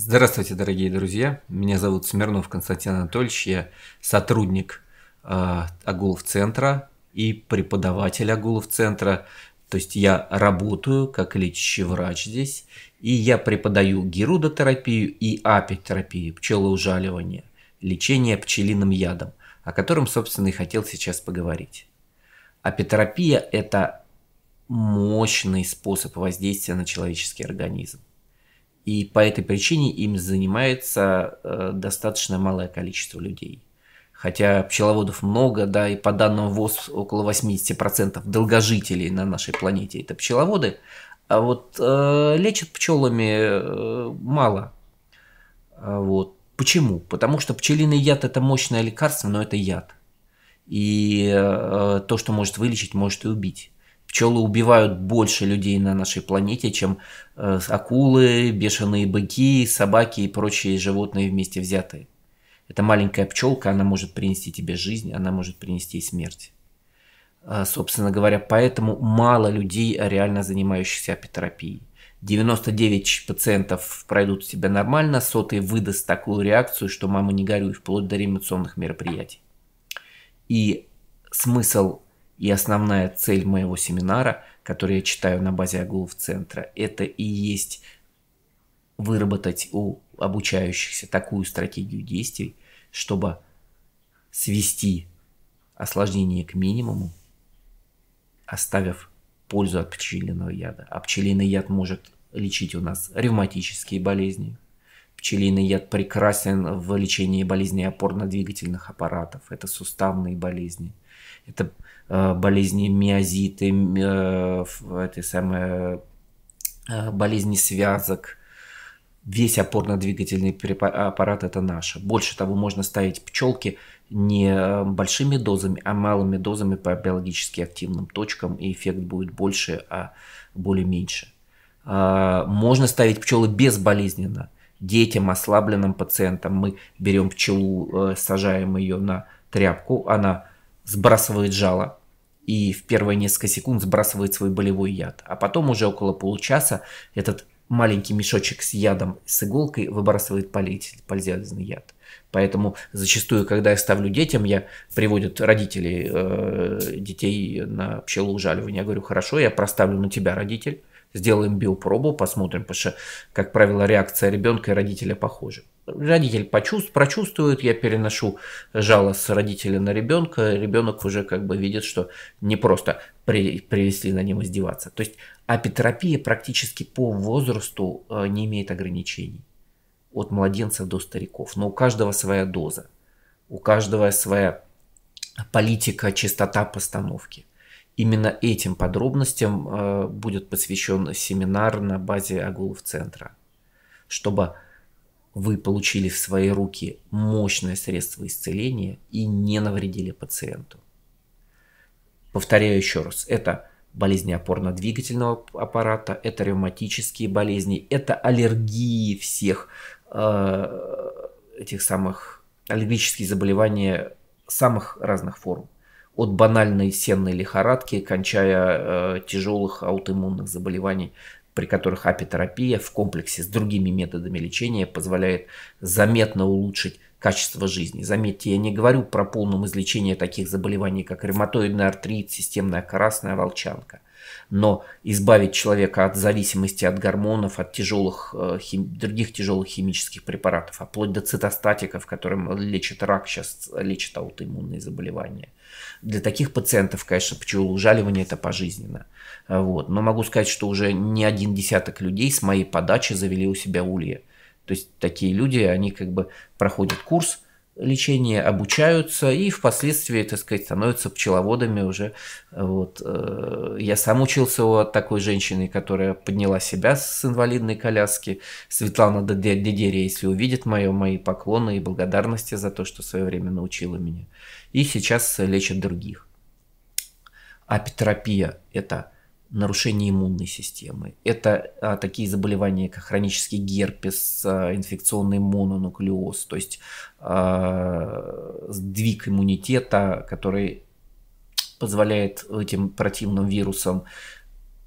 Здравствуйте, дорогие друзья. Меня зовут Смирнов Константин Анатольевич. Я сотрудник э, а, Агулов центра и преподаватель Агулов центра. То есть я работаю как лечащий врач здесь, и я преподаю герудотерапию и апитерапию, пчелоужаливание, лечение пчелиным ядом, о котором, собственно, и хотел сейчас поговорить. Апитерапия – это мощный способ воздействия на человеческий организм. И по этой причине им занимается э, достаточно малое количество людей. Хотя пчеловодов много, да, и по данным ВОЗ около 80% долгожителей на нашей планете это пчеловоды. А вот э, лечат пчелами э, мало. А вот. Почему? Потому что пчелиный яд это мощное лекарство, но это яд. И э, то, что может вылечить, может и убить. Пчелы убивают больше людей на нашей планете, чем э, акулы, бешеные быки, собаки и прочие животные вместе взятые. Это маленькая пчелка, она может принести тебе жизнь, она может принести и смерть. Э, собственно говоря, поэтому мало людей, а реально занимающихся апитерапией. 99% пациентов пройдут себя нормально, сотый выдаст такую реакцию, что мама не горюй, вплоть до реанимационных мероприятий. И смысл и основная цель моего семинара, который я читаю на базе Агулов центра, это и есть выработать у обучающихся такую стратегию действий, чтобы свести осложнение к минимуму, оставив пользу от пчелиного яда. А пчелиный яд может лечить у нас ревматические болезни. Пчелиный яд прекрасен в лечении болезней опорно-двигательных аппаратов. Это суставные болезни. Это Э, болезни миозиты, э, этой самой э, болезни связок. Весь опорно-двигательный аппарат это наше. Больше того, можно ставить пчелки не большими дозами, а малыми дозами по биологически активным точкам, и эффект будет больше, а более меньше. А, можно ставить пчелы безболезненно. Детям, ослабленным пациентам мы берем пчелу, сажаем ее на тряпку, она сбрасывает жало, и в первые несколько секунд сбрасывает свой болевой яд. А потом уже около получаса этот маленький мешочек с ядом с иголкой выбрасывает полезный яд. Поэтому зачастую, когда я ставлю детям, я приводят родителей э, детей на пчелоужаливание. Я говорю, хорошо, я проставлю на тебя, родитель, сделаем биопробу, посмотрим, потому что, как правило, реакция ребенка и родителя похожа. Родитель почувств, прочувствует, я переношу жало с родителя на ребенка, ребенок уже как бы видит, что не просто при, привезли на нем издеваться. То есть апитерапия практически по возрасту э, не имеет ограничений. От младенцев до стариков. Но у каждого своя доза. У каждого своя политика, чистота постановки. Именно этим подробностям э, будет посвящен семинар на базе Агулов-центра, чтобы вы получили в свои руки мощное средство исцеления и не навредили пациенту. Повторяю еще раз, это болезни опорно-двигательного аппарата, это ревматические болезни, это аллергии всех э, этих самых аллергических заболеваний самых разных форм от банальной сенной лихорадки, кончая э, тяжелых аутоиммунных заболеваний, при которых апитерапия в комплексе с другими методами лечения позволяет заметно улучшить качество жизни. Заметьте, я не говорю про полном излечении таких заболеваний, как ревматоидный артрит, системная красная волчанка. Но избавить человека от зависимости от гормонов, от тяжелых, э, хим, других тяжелых химических препаратов, вплоть до цитостатиков, которым лечат рак, сейчас лечат аутоиммунные заболевания. Для таких пациентов, конечно, пчелоужаливание это пожизненно. Вот. Но могу сказать, что уже не один десяток людей с моей подачи завели у себя улья. То есть такие люди, они как бы проходят курс лечения, обучаются и впоследствии, так сказать, становятся пчеловодами уже. Вот. Э, я сам учился у такой женщины, которая подняла себя с инвалидной коляски. Светлана Дедерия, если увидит мое, мои поклоны и благодарности за то, что в свое время научила меня. И сейчас лечит других. Апитерапия – это нарушение иммунной системы. Это а, такие заболевания, как хронический герпес, а, инфекционный мононуклеоз, то есть а, сдвиг иммунитета, который позволяет этим противным вирусам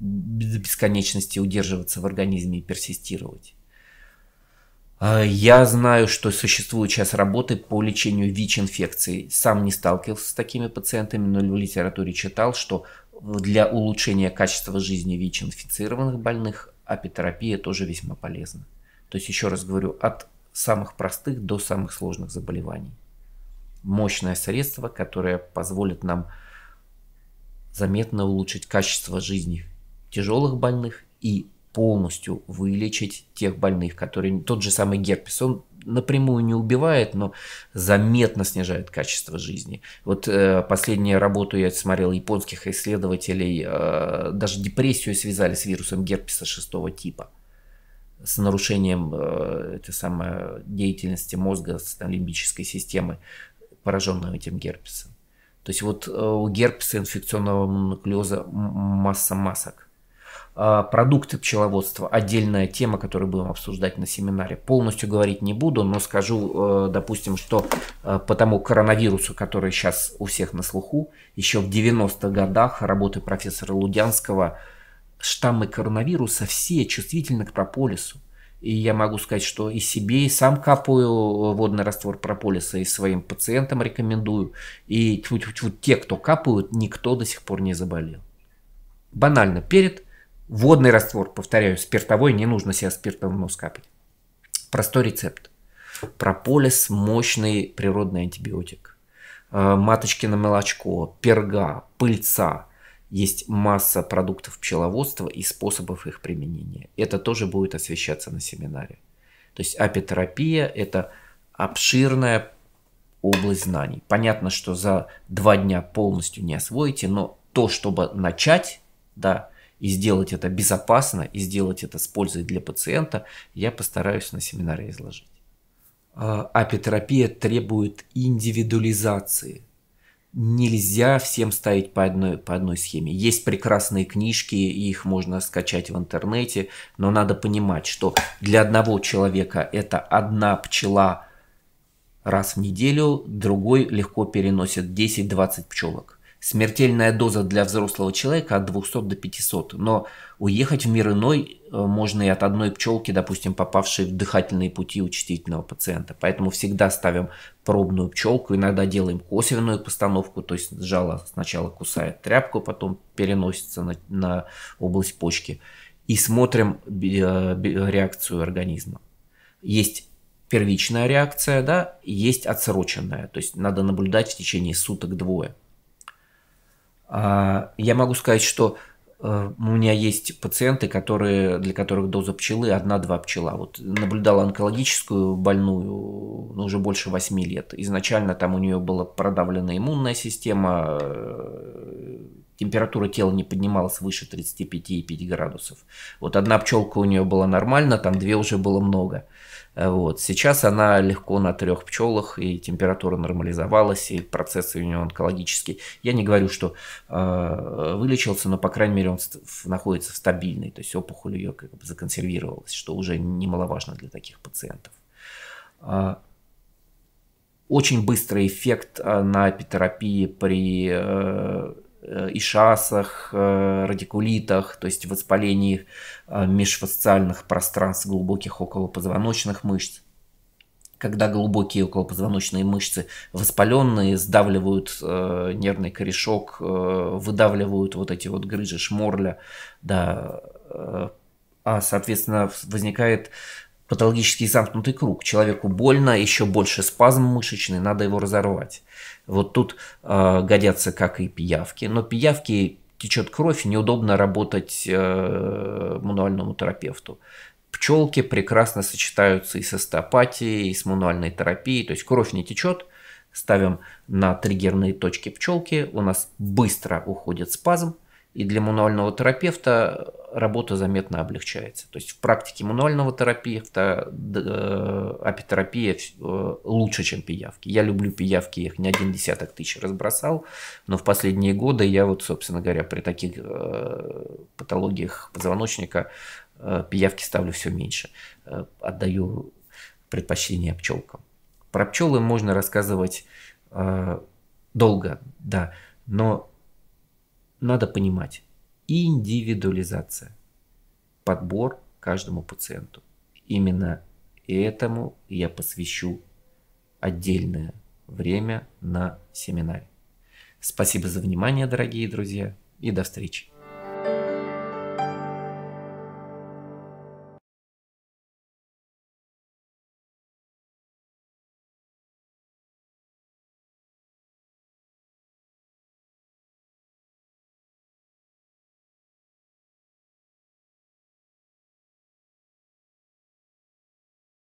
до бесконечности удерживаться в организме и персистировать. А, я знаю, что существуют сейчас работы по лечению ВИЧ-инфекции. Сам не сталкивался с такими пациентами, но в литературе читал, что для улучшения качества жизни ВИЧ-инфицированных больных апитерапия тоже весьма полезна. То есть, еще раз говорю, от самых простых до самых сложных заболеваний. Мощное средство, которое позволит нам заметно улучшить качество жизни тяжелых больных и полностью вылечить тех больных, которые тот же самый герпес, он напрямую не убивает, но заметно снижает качество жизни. Вот э, последнюю работу я смотрел японских исследователей, э, даже депрессию связали с вирусом герпеса шестого типа с нарушением э, этой самой деятельности мозга, с, там, лимбической системы, пораженного этим герпесом. То есть вот э, у герпеса инфекционного монокулеза масса масок а, продукты пчеловодства. Отдельная тема, которую будем обсуждать на семинаре. Полностью говорить не буду, но скажу, э, допустим, что э, по тому коронавирусу, который сейчас у всех на слуху, еще в 90-х годах работы профессора Лудянского штаммы коронавируса все чувствительны к прополису. И я могу сказать, что и себе, и сам капаю э, водный раствор прополиса, и своим пациентам рекомендую. И тьфу -тьфу -тьфу, те, кто капают, никто до сих пор не заболел. Банально, перед Водный раствор, повторяю, спиртовой, не нужно себя спиртом в нос капать. Простой рецепт. Прополис – мощный природный антибиотик. Э, Маточки на молочко, перга, пыльца. Есть масса продуктов пчеловодства и способов их применения. Это тоже будет освещаться на семинаре. То есть апитерапия – это обширная область знаний. Понятно, что за два дня полностью не освоите, но то, чтобы начать, да, и сделать это безопасно, и сделать это с пользой для пациента, я постараюсь на семинаре изложить. Апитерапия а требует индивидуализации. Нельзя всем ставить по одной, по одной схеме. Есть прекрасные книжки, и их можно скачать в интернете, но надо понимать, что для одного человека это одна пчела раз в неделю, другой легко переносит 10-20 пчелок Смертельная доза для взрослого человека от 200 до 500, но уехать в мир иной э, можно и от одной пчелки, допустим, попавшей в дыхательные пути у пациента. Поэтому всегда ставим пробную пчелку, иногда делаем косвенную постановку, то есть жало сначала кусает тряпку, потом переносится на, на область почки, и смотрим э, реакцию организма. Есть первичная реакция, да, есть отсроченная, то есть надо наблюдать в течение суток-двое. А, я могу сказать, что э, у меня есть пациенты, которые, для которых доза пчелы одна-два пчела. Вот наблюдала онкологическую больную ну, уже больше 8 лет. Изначально там у нее была продавлена иммунная система, э, температура тела не поднималась выше 35,5 градусов. Вот одна пчелка у нее была нормально, там две уже было много. Э, вот. Сейчас она легко на трех пчелах, и температура нормализовалась, и процесс у нее онкологический. Я не говорю, что э, вылечился, но, по крайней мере, он находится в стабильной, то есть опухоль ее как бы законсервировалась, что уже немаловажно для таких пациентов. Э, очень быстрый эффект э, на эпитерапии при Э, ишасах, э, радикулитах, то есть воспалении э, межфасциальных пространств глубоких околопозвоночных мышц. Когда глубокие околопозвоночные мышцы воспаленные, сдавливают э, нервный корешок, э, выдавливают вот эти вот грыжи шморля, да, э, а, соответственно, возникает патологический замкнутый круг. Человеку больно, еще больше спазм мышечный, надо его разорвать. Вот тут э, годятся как и пиявки, но пиявки течет кровь, неудобно работать э, мануальному терапевту. Пчелки прекрасно сочетаются и с остеопатией, и с мануальной терапией, то есть кровь не течет, ставим на триггерные точки пчелки, у нас быстро уходит спазм, и для мануального терапевта работа заметно облегчается. То есть в практике мануального терапевта э, апитерапия э, лучше, чем пиявки. Я люблю пиявки, я их не один десяток тысяч разбросал, но в последние годы я вот, собственно говоря, при таких э, патологиях позвоночника пиявки ставлю все меньше. Отдаю предпочтение пчелкам. Про пчелы можно рассказывать долго, да, но надо понимать индивидуализация. Подбор каждому пациенту. Именно этому я посвящу отдельное время на семинаре. Спасибо за внимание, дорогие друзья, и до встречи.